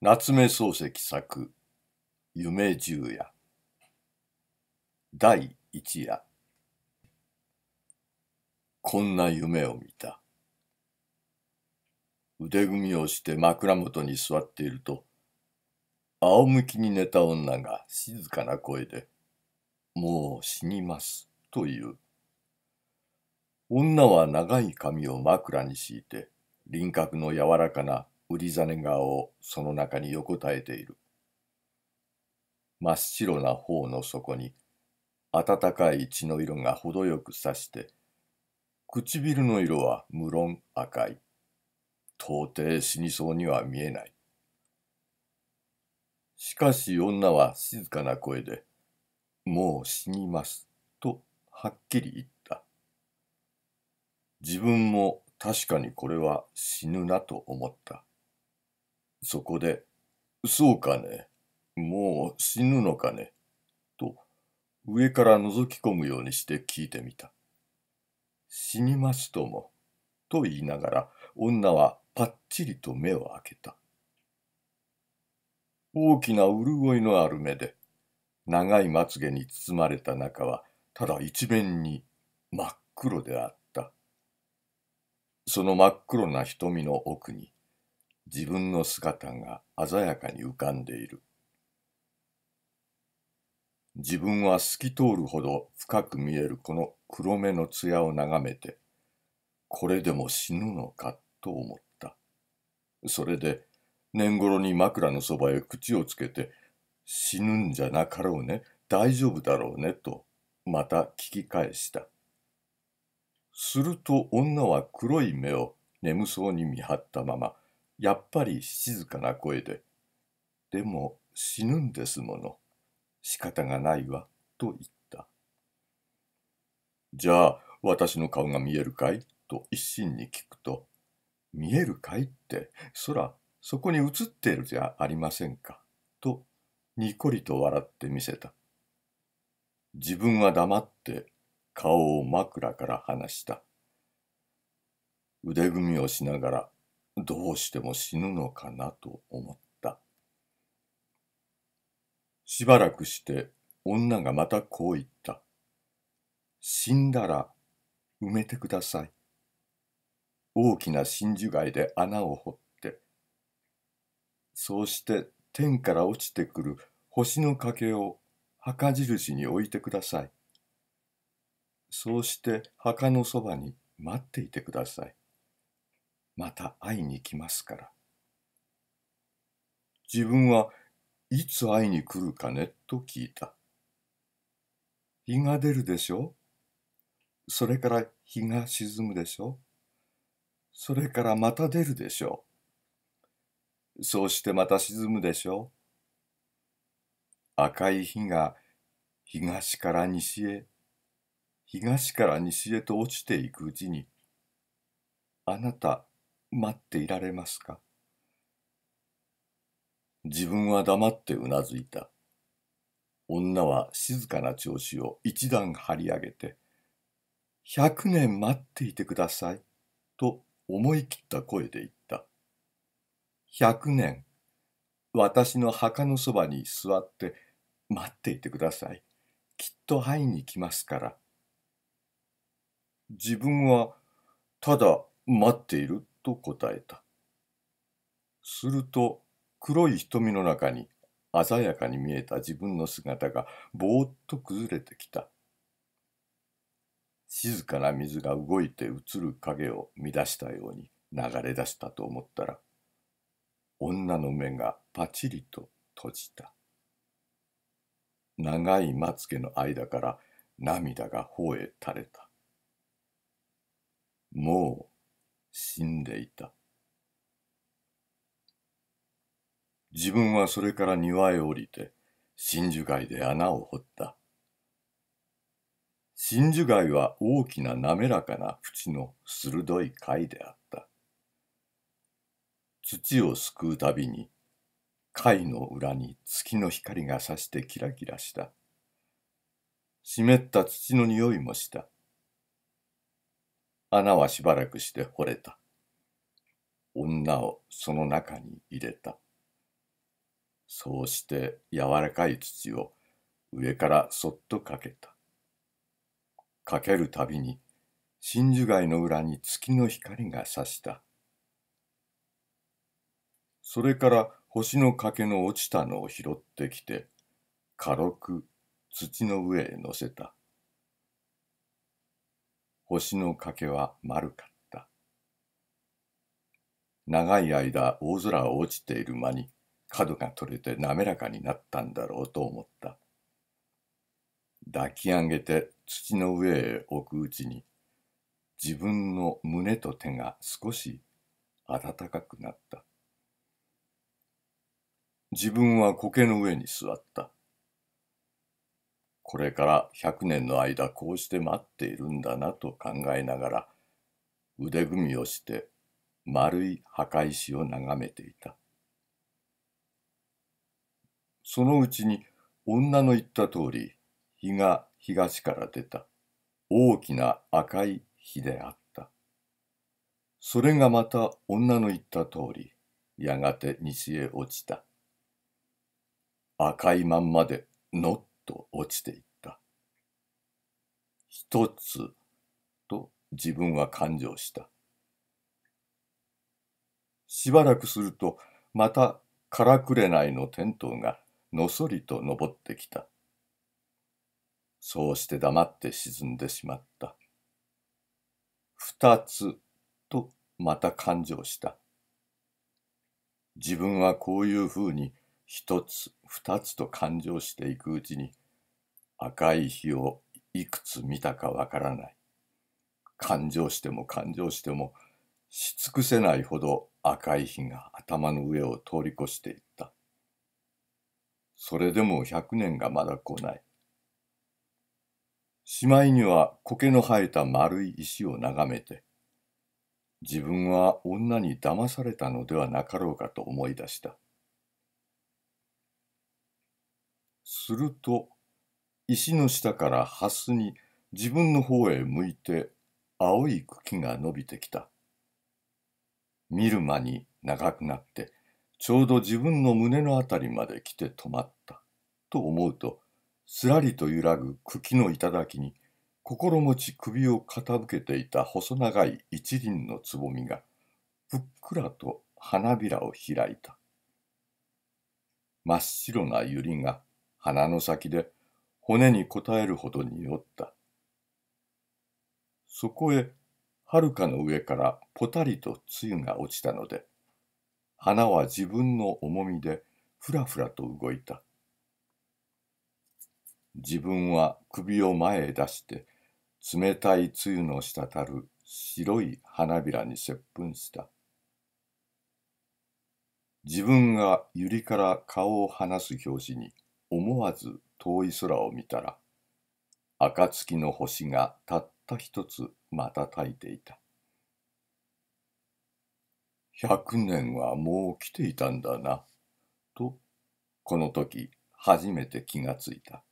夏目漱石作「夢十夜」第一夜こんな夢を見た腕組みをして枕元に座っていると仰向きに寝た女が静かな声で「もう死にます」と言う女は長い髪を枕に敷いて輪郭の柔らかな売ね顔をその中に横たえている。真っ白な頬の底に暖かい血の色が程よくさして、唇の色は無論赤い。到底死にそうには見えない。しかし女は静かな声で、もう死にます、とはっきり言った。自分も確かにこれは死ぬなと思った。そこで、そうかね、もう死ぬのかね、と、上から覗き込むようにして聞いてみた。死にますとも、と言いながら、女はぱっちりと目を開けた。大きな潤いのある目で、長いまつげに包まれた中は、ただ一面に真っ黒であった。その真っ黒な瞳の奥に、自分の姿が鮮やかに浮かんでいる。自分は透き通るほど深く見えるこの黒目の艶を眺めて、これでも死ぬのかと思った。それで、年頃に枕のそばへ口をつけて、死ぬんじゃなかろうね、大丈夫だろうね、と、また聞き返した。すると女は黒い目を眠そうに見張ったまま、やっぱり静かな声で、でも死ぬんですもの。仕方がないわ、と言った。じゃあ、私の顔が見えるかいと一心に聞くと、見えるかいって、そら、そこに映っているじゃありませんか。と、にこりと笑ってみせた。自分は黙って顔を枕から離した。腕組みをしながらどうしても死ぬのかなと思った。しばらくして女がまたこう言った。死んだら埋めてください。大きな真珠貝で穴を掘って、そうして天から落ちてくる星の欠けを墓印に置いてください。そうして墓のそばに待っていてください。また会いに来ますから。自分はいつ会いに来るかねと聞いた。日が出るでしょそれから日が沈むでしょそれからまた出るでしょう。そうしてまた沈むでしょう。赤い日が東から西へ、東から西へと落ちていくうちに、あなた待っていられますか自分は黙ってうなずいた。女は静かな調子を一段張り上げて、百年待っていてください、と思い切った声で言った。百年、私の墓のそばに座って待っていてください。きっと会いに来ますから。自分はただ待っていると答えた。すると、黒い瞳の中に鮮やかに見えた自分の姿がぼーっと崩れてきた。静かな水が動いて映る影を乱したように流れ出したと思ったら、女の目がパチリと閉じた。長いまつげの間から涙が頬へ垂れた。もう死んでいた。自分はそれから庭へ降りて、真珠貝で穴を掘った。真珠貝は大きな滑らかな縁の鋭い貝であった。土をすくうたびに、貝の裏に月の光がさしてキラキラした。湿った土の匂いもした。穴はしばらくして惚れた。女をその中に入れた。そうして柔らかい土を上からそっとかけた。かけるたびに真珠貝の裏に月の光がさした。それから星の欠けの落ちたのを拾ってきて、軽く土の上へ乗せた。星の欠けは丸かった。長い間大空を落ちている間に角が取れて滑らかになったんだろうと思った。抱き上げて土の上へ置くうちに自分の胸と手が少し暖かくなった。自分は苔の上に座った。これから100年の間こうして待っているんだなと考えながら腕組みをして丸い墓石を眺めていたそのうちに女の言った通り日が東から出た大きな赤い日であったそれがまた女の言った通りやがて西へ落ちた赤いまんまで乗っと落ちていった。一つと自分は感情した。しばらくするとまたからくれないのテントウがのそりと登ってきた。そうして黙って沈んでしまった。二つとまた感情した。自分はこういうふうに一つ二つと勘定していくうちに赤い日をいくつ見たかわからない勘定しても勘定してもし尽くせないほど赤い日が頭の上を通り越していったそれでも百年がまだ来ないしまいには苔の生えた丸い石を眺めて自分は女に騙されたのではなかろうかと思い出したすると石の下からハスに自分の方へ向いて青い茎が伸びてきた。見る間に長くなってちょうど自分の胸のあたりまで来て止まったと思うとすらりと揺らぐ茎の頂に心持ち首を傾けていた細長い一輪のつぼみがふっくらと花びらを開いた真っ白な百合が鼻の先で骨に応えるほどに酔った。そこへ、はるかの上からぽたりとつゆが落ちたので、花は自分の重みでふらふらと動いた。自分は首を前へ出して、冷たいつゆの滴る白い花びらに接吻した。自分が百合から顔を離す拍子に、思わず遠い空を見たら暁の星がたった一つ瞬いていた百年はもう来ていたんだなとこの時初めて気がついた